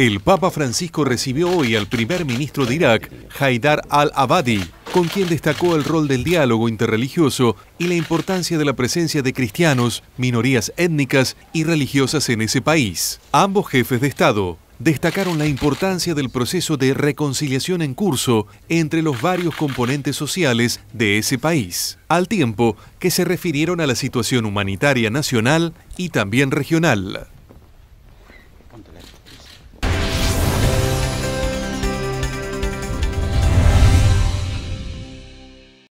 El Papa Francisco recibió hoy al primer ministro de Irak, Haidar al-Abadi, con quien destacó el rol del diálogo interreligioso y la importancia de la presencia de cristianos, minorías étnicas y religiosas en ese país. Ambos jefes de Estado destacaron la importancia del proceso de reconciliación en curso entre los varios componentes sociales de ese país, al tiempo que se refirieron a la situación humanitaria nacional y también regional.